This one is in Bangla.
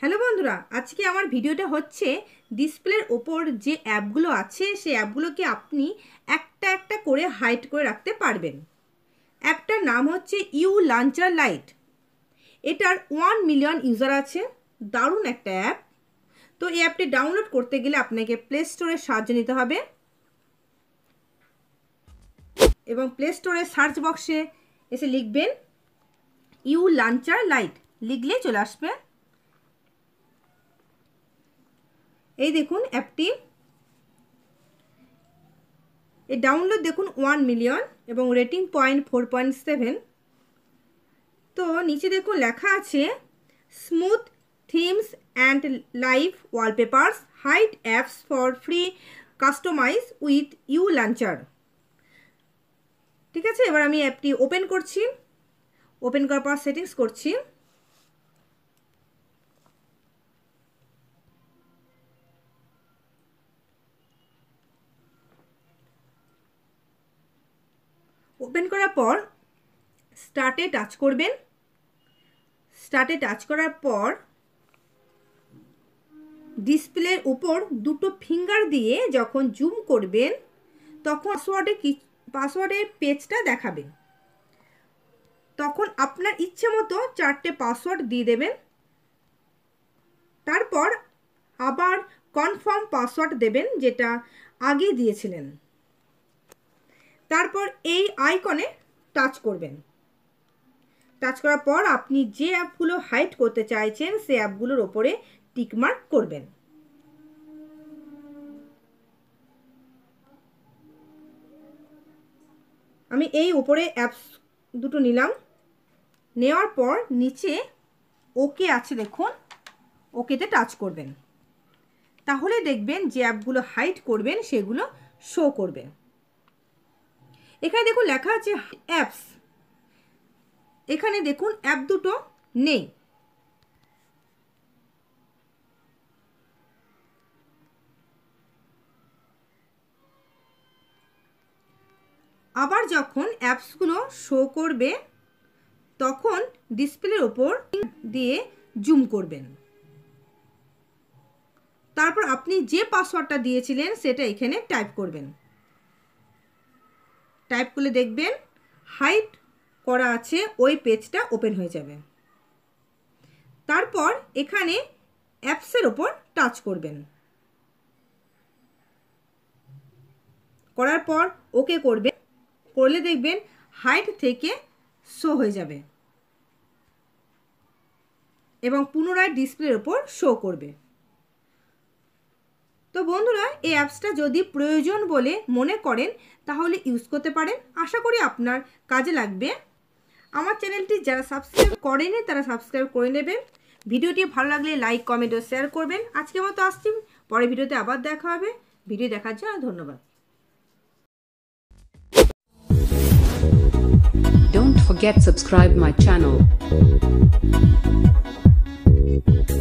হ্যালো বন্ধুরা আজকে আমার ভিডিওটা হচ্ছে ডিসপ্লের ওপর যে অ্যাপগুলো আছে সেই অ্যাপগুলোকে আপনি একটা একটা করে হাইট করে রাখতে পারবেন অ্যাপটার নাম হচ্ছে ইউ লাঞ্চার লাইট এটার ওয়ান মিলিয়ন ইউজার আছে দারুণ একটা অ্যাপ তো এই অ্যাপটি ডাউনলোড করতে গেলে আপনাকে প্লে স্টোরের সাহায্য নিতে হবে এবং প্লে স্টোরের সার্চ বক্সে এসে লিখবেন ইউ লাঞ্চার লাইট লিখলে চলে আসবে এই দেখুন অ্যাপটি এই ডাউনলোড দেখুন ওয়ান মিলিয়ন এবং rating point four point seven তো নিচে দেখুন লেখা আছে smooth themes and live wallpapers hide apps for free customize with U launcher ঠিক আছে এবার আমি অ্যাপটি ওপেন করছি ওপেন করার পর সেটিংস করছি ওপেন করার পর স্টার্টে টাচ করবেন স্টার্টে টাচ করার পর ডিসপ্লের উপর দুটো ফিঙ্গার দিয়ে যখন জুম করবেন তখন পাসওয়ার্ডে কি পাসওয়ার্ডের পেজটা দেখাবেন তখন আপনার ইচ্ছে মতো চারটে পাসওয়ার্ড দিয়ে দেবেন তারপর আবার কনফার্ম পাসওয়ার্ড দেবেন যেটা আগে দিয়েছিলেন তারপর এই আইকনে টাচ করবেন টাচ করার পর আপনি যে অ্যাপগুলো হাইড করতে চাইছেন সে অ্যাপগুলোর ওপরে টিকমার্ক করবেন আমি এই ওপরে অ্যাপস দুটো নিলাম নেওয়ার পর নিচে ওকে আছে দেখুন ওকেতে টাচ করবেন তাহলে দেখবেন যে অ্যাপগুলো হাইড করবেন সেগুলো শো করবে এখানে দেখুন লেখা আছে অ্যাপস এখানে দেখুন অ্যাপ দুটো নেই আবার যখন অ্যাপসগুলো শো করবে তখন ডিসপ্লের ওপর দিয়ে জুম করবেন তারপর আপনি যে পাসওয়ার্ডটা দিয়েছিলেন সেটা এখানে টাইপ করবেন টাইপ করলে দেখবেন হাইট করা আছে ওই পেজটা ওপেন হয়ে যাবে তারপর এখানে অ্যাপসের ওপর টাচ করবেন করার পর ওকে করবে করলে দেখবেন হাইট থেকে শো হয়ে যাবে এবং পুনরায় ডিসপ্লের ওপর শো করবে তো বন্ধুরা এই অ্যাপসটা যদি প্রয়োজন বলে মনে করেন তাহলে ইউজ করতে পারেন আশা করি আপনার কাজে লাগবে আমার চ্যানেলটি যারা সাবস্ক্রাইব করেনি তারা সাবস্ক্রাইব করে নেবেন ভিডিওটি ভালো লাগলে লাইক কমেন্ট ও শেয়ার করবেন আজকের মতো আসছি পরে ভিডিওতে আবার দেখা হবে ভিডিও দেখার জন্য ধন্যবাদ Don't forget subscribe my channel.